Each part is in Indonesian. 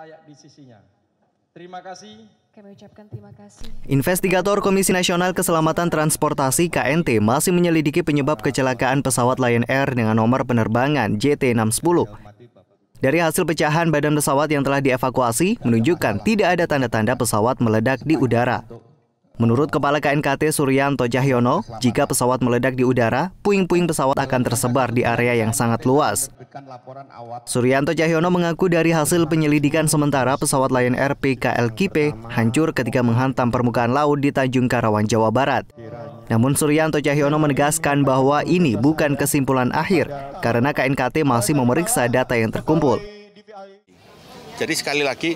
layak di sisinya. Terima kasih. Kami ucapkan terima kasih. Investigator Komisi Nasional Keselamatan Transportasi KNT masih menyelidiki penyebab kecelakaan pesawat Lion Air dengan nomor penerbangan JT610. Dari hasil pecahan badan pesawat yang telah dievakuasi menunjukkan tidak ada tanda-tanda pesawat meledak di udara. Menurut Kepala KNKT Suryanto Jahyono, jika pesawat meledak di udara, puing-puing pesawat akan tersebar di area yang sangat luas. Suryanto Jahyono mengaku dari hasil penyelidikan sementara pesawat Lion Air PKLKP hancur ketika menghantam permukaan laut di Tanjung Karawang, Jawa Barat. Namun Suryanto Cahyono menegaskan bahwa ini bukan kesimpulan akhir karena KNKT masih memeriksa data yang terkumpul. Jadi sekali lagi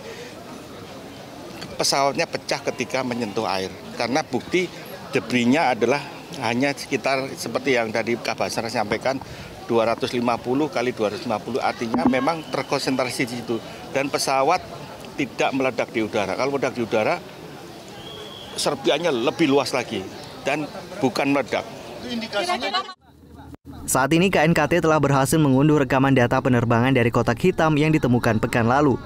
pesawatnya pecah ketika menyentuh air. Karena bukti debrinya adalah hanya sekitar seperti yang tadi Kabasar sampaikan 250 kali 250 artinya memang terkonsentrasi di situ dan pesawat tidak meledak di udara. Kalau meledak di udara serpiannya lebih luas lagi dan bukan meledak. Saat ini KNKT telah berhasil mengunduh rekaman data penerbangan dari kotak hitam yang ditemukan pekan lalu.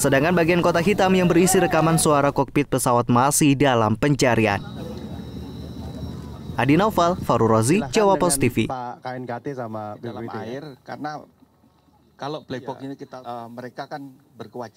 Sedangkan bagian kotak hitam yang berisi rekaman suara kokpit pesawat masih dalam pencarian. Adi Naufal, Faru Rozi, Jawa Post TV. Pak KNKT sama dalam ya. air karena kalau black box iya. ini kita uh, mereka kan berkewajiban